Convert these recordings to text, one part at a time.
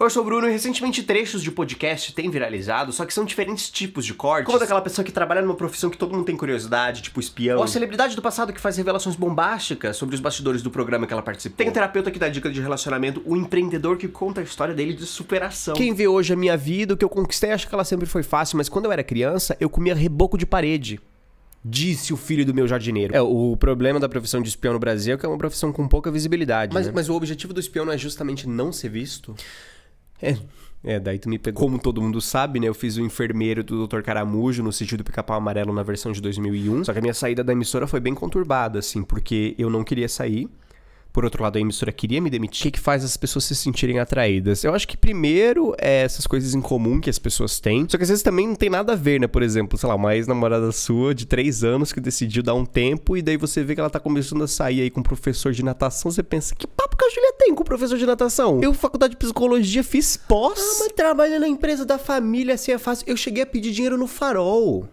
Eu sou o Bruno e recentemente trechos de podcast têm viralizado, só que são diferentes tipos de cortes. Como daquela pessoa que trabalha numa profissão que todo mundo tem curiosidade, tipo espião. Ou a celebridade do passado que faz revelações bombásticas sobre os bastidores do programa que ela participou. Tem o terapeuta que dá dica de relacionamento, o empreendedor que conta a história dele de superação. Quem vê hoje a minha vida, o que eu conquistei, acha que ela sempre foi fácil, mas quando eu era criança, eu comia reboco de parede disse o filho do meu jardineiro. É, o problema da profissão de espião no Brasil é que é uma profissão com pouca visibilidade. Mas, né? mas o objetivo do espião não é justamente não ser visto? É, é, daí tu me pegou. Como todo mundo sabe, né? Eu fiz o enfermeiro do Dr. Caramujo no sítio do Pica-Pau Amarelo na versão de 2001. Só que a minha saída da emissora foi bem conturbada, assim, porque eu não queria sair. Por outro lado, a emissora queria me demitir. O que, que faz as pessoas se sentirem atraídas? Eu acho que primeiro é essas coisas em comum que as pessoas têm. Só que às vezes também não tem nada a ver, né? Por exemplo, sei lá, uma ex-namorada sua de três anos que decidiu dar um tempo e daí você vê que ela tá começando a sair aí com um professor de natação. Você pensa, que porque a Julia tem com o professor de natação. Eu, faculdade de psicologia, fiz pós. Ah, mas trabalha na empresa da família, assim é fácil. Eu cheguei a pedir dinheiro no farol.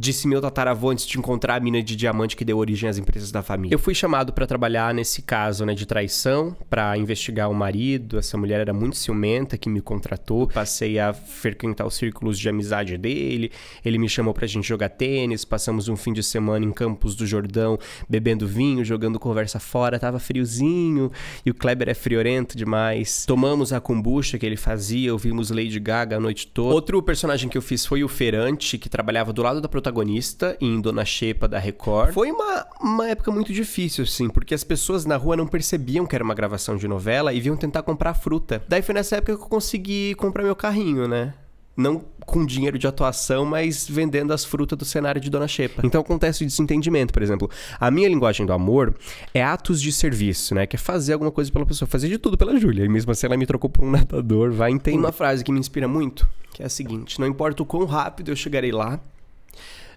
Disse meu tataravô antes de encontrar a mina de diamante que deu origem às empresas da família. Eu fui chamado para trabalhar nesse caso, né, de traição, para investigar o marido. Essa mulher era muito ciumenta que me contratou. Passei a frequentar os círculos de amizade dele. Ele me chamou pra gente jogar tênis. Passamos um fim de semana em Campos do Jordão, bebendo vinho, jogando conversa fora. Tava friozinho e o Kleber é friorento demais. Tomamos a kombucha que ele fazia, ouvimos Lady Gaga a noite toda. Outro personagem que eu fiz foi o Ferante, que trabalhava do lado da protagonista protagonista em Dona Shepa da Record. Foi uma, uma época muito difícil, assim porque as pessoas na rua não percebiam que era uma gravação de novela e vinham tentar comprar fruta. Daí foi nessa época que eu consegui comprar meu carrinho, né? não com dinheiro de atuação, mas vendendo as frutas do cenário de Dona Shepa Então acontece o desentendimento, por exemplo. A minha linguagem do amor é atos de serviço, né? Que é fazer alguma coisa pela pessoa, fazer de tudo pela Júlia. E mesmo assim ela me trocou por um nadador, vai entender. Tem uma frase que me inspira muito, que é a seguinte: Não importa o quão rápido eu chegarei lá,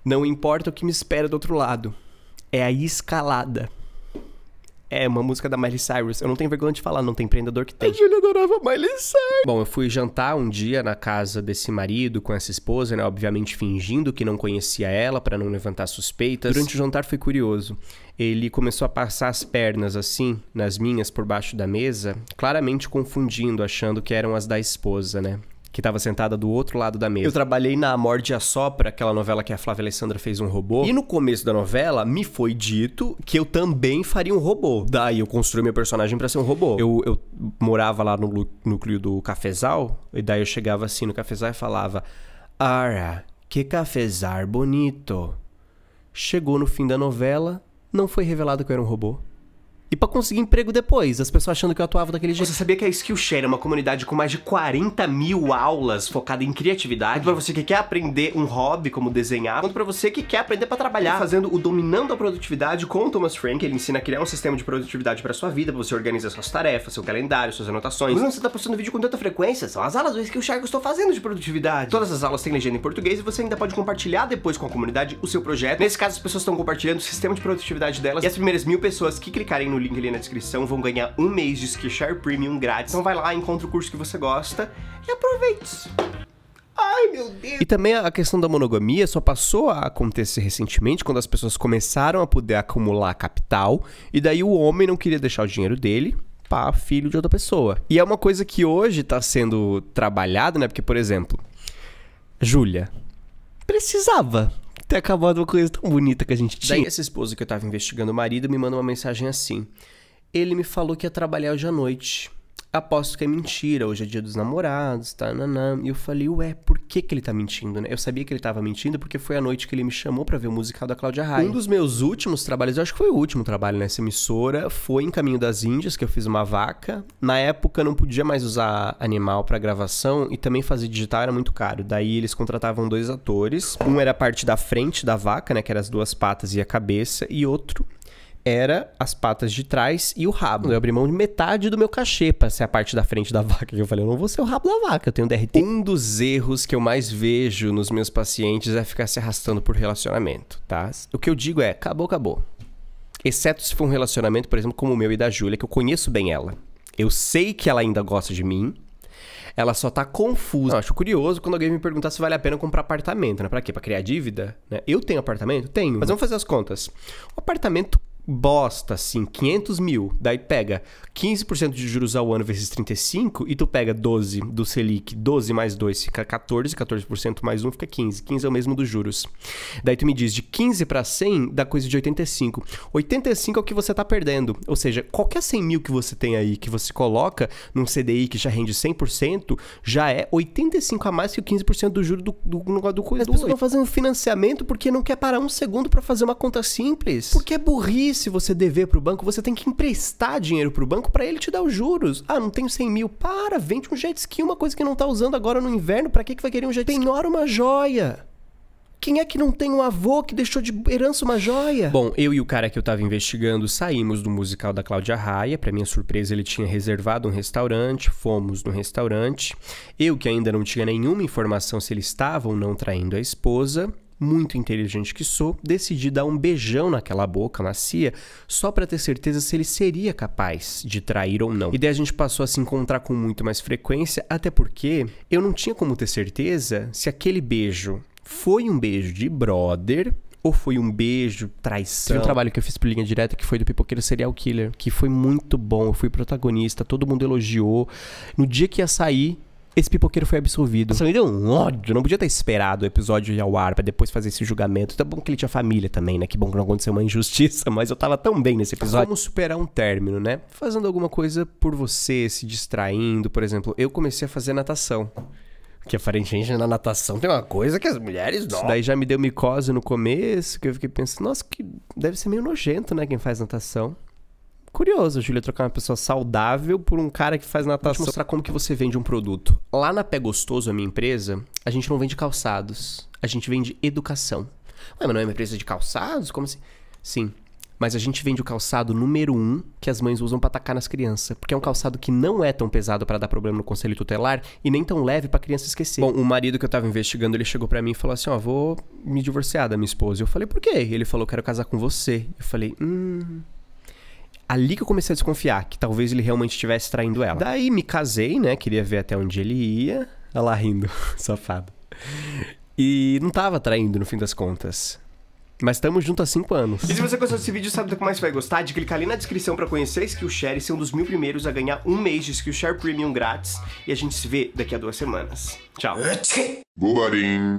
não importa o que me espera do outro lado. É a escalada. É uma música da Miley Cyrus. Eu não tenho vergonha de falar, não tem empreendedor que tem. A Júlia adorava Miley Cyrus. Bom, eu fui jantar um dia na casa desse marido com essa esposa, né? Obviamente fingindo que não conhecia ela para não levantar suspeitas. Durante o jantar foi curioso. Ele começou a passar as pernas assim nas minhas por baixo da mesa, claramente confundindo, achando que eram as da esposa, né? que estava sentada do outro lado da mesa. Eu trabalhei na Morde a Sopra, aquela novela que a Flávia Alessandra fez um robô. E no começo da novela, me foi dito que eu também faria um robô. Daí eu construí meu personagem para ser um robô. Eu, eu morava lá no núcleo do cafezal, e daí eu chegava assim no cafezal e falava: Ara, que cafezal bonito. Chegou no fim da novela, não foi revelado que eu era um robô e para conseguir emprego depois, as pessoas achando que eu atuava daquele jeito. Você sabia que a Skillshare é uma comunidade com mais de 40 mil aulas focada em criatividade? Para você que quer aprender um hobby como desenhar, quanto para você que quer aprender para trabalhar, fazendo o dominando a produtividade com o Thomas Frank, ele ensina a criar um sistema de produtividade para sua vida, para você organizar suas tarefas, seu calendário, suas anotações. Mas não você tá postando vídeo com tanta frequência, são as aulas do Skillshare que eu estou fazendo de produtividade. Todas as aulas têm legenda em português e você ainda pode compartilhar depois com a comunidade o seu projeto. Nesse caso, as pessoas estão compartilhando o sistema de produtividade delas e as primeiras mil pessoas que clicarem no link ali na descrição, vão ganhar um mês de Skillshare Premium grátis. Então vai lá, encontra o curso que você gosta e aproveite! Ai, meu Deus! E também a questão da monogamia só passou a acontecer recentemente quando as pessoas começaram a poder acumular capital e daí o homem não queria deixar o dinheiro dele para filho de outra pessoa. E é uma coisa que hoje está sendo trabalhada, né? Porque, por exemplo, Júlia precisava ter acabado uma coisa tão bonita que a gente tinha. Daí essa esposa que eu tava investigando o marido me manda uma mensagem assim. Ele me falou que ia trabalhar hoje à noite aposto que é mentira, hoje é dia dos namorados, tá, nanã. E eu falei, ué, por que que ele tá mentindo, né? Eu sabia que ele tava mentindo porque foi a noite que ele me chamou para ver o musical da Cláudia Raia. Um dos meus últimos trabalhos, eu acho que foi o último trabalho nessa né? emissora, foi em Caminho das Índias, que eu fiz uma vaca. Na época não podia mais usar animal para gravação e também fazer digital era muito caro. Daí eles contratavam dois atores, um era a parte da frente da vaca, né, que era as duas patas e a cabeça, e outro era as patas de trás e o rabo. Eu abri mão de metade do meu cachê pra ser a parte da frente da vaca. Que eu falei, eu não vou ser o rabo da vaca, eu tenho DRT. Um dos erros que eu mais vejo nos meus pacientes é ficar se arrastando por relacionamento, tá? O que eu digo é, acabou, acabou. Exceto se for um relacionamento, por exemplo, como o meu e da Júlia, que eu conheço bem ela. Eu sei que ela ainda gosta de mim, ela só tá confusa. Eu acho curioso quando alguém me perguntar se vale a pena comprar apartamento, né? Pra quê? Pra criar dívida? Né? Eu tenho apartamento? Tenho. Mas vamos fazer as contas. O apartamento bosta, assim, 500 mil, daí pega 15% de juros ao ano vezes 35 e tu pega 12 do Selic, 12 mais 2 fica 14, 14% mais 1 fica 15, 15 é o mesmo dos juros. Daí tu me diz, de 15 para 100 dá coisa de 85. 85 é o que você tá perdendo, ou seja, qualquer 100 mil que você tem aí, que você coloca num CDI que já rende 100%, já é 85 a mais que o 15% do juro do, do, do, do coisa. As pessoas fazendo financiamento porque não quer parar um segundo para fazer uma conta simples, porque é burrice se você dever para o banco, você tem que emprestar dinheiro para o banco para ele te dar os juros. Ah, não tenho 100 mil. Para, vende um jet ski, uma coisa que não está usando agora no inverno. Para que, que vai querer um jet ski? Penhora uma joia. Quem é que não tem um avô que deixou de herança uma joia? Bom, eu e o cara que eu tava investigando saímos do musical da Cláudia Raia. Para minha surpresa, ele tinha reservado um restaurante, fomos no restaurante. Eu, que ainda não tinha nenhuma informação se ele estava ou não traindo a esposa, muito inteligente que sou, decidi dar um beijão naquela boca macia só para ter certeza se ele seria capaz de trair ou não. E daí a gente passou a se encontrar com muito mais frequência, até porque eu não tinha como ter certeza se aquele beijo foi um beijo de brother ou foi um beijo, traição. Tem um trabalho que eu fiz pro Linha Direta que foi do Pipoqueiro Serial Killer, que foi muito bom. Eu fui protagonista, todo mundo elogiou. No dia que ia sair, esse pipoqueiro foi absolvido. Nossa, me deu um ódio. Não podia ter esperado o episódio ir ao ar pra depois fazer esse julgamento. Tá bom que ele tinha família também, né? Que bom que não aconteceu uma injustiça, mas eu tava tão bem nesse episódio. Como superar um término, né? Fazendo alguma coisa por você, se distraindo. Por exemplo, eu comecei a fazer natação. Que aparentemente na natação tem uma coisa que as mulheres não. Isso daí já me deu micose no começo, que eu fiquei pensando, nossa, que deve ser meio nojento, né? Quem faz natação curioso, Júlia, trocar uma pessoa saudável por um cara que faz natação. Vou te mostrar como que você vende um produto. Lá na Pé Gostoso, a minha empresa, a gente não vende calçados. A gente vende educação. Ué, mas não é uma empresa de calçados? Como assim? Sim. Mas a gente vende o calçado número um que as mães usam para atacar nas crianças. Porque é um calçado que não é tão pesado para dar problema no conselho tutelar e nem tão leve pra criança esquecer. Bom, o marido que eu tava investigando, ele chegou para mim e falou assim: Ó, vou me divorciar da minha esposa. Eu falei, por quê? Ele falou, quero casar com você. Eu falei, hum ali que eu comecei a desconfiar que talvez ele realmente estivesse traindo ela. Daí me casei, né? Queria ver até onde ele ia. Olha lá rindo, safado. E não tava traindo no fim das contas. Mas estamos juntos há 5 anos. E se você gostou desse vídeo, sabe do que mais vai gostar? De clicar ali na descrição para conhecer a Skillshare e ser um dos mil primeiros a ganhar um mês de Skillshare Premium grátis. E a gente se vê daqui a duas semanas. Tchau. Boarim.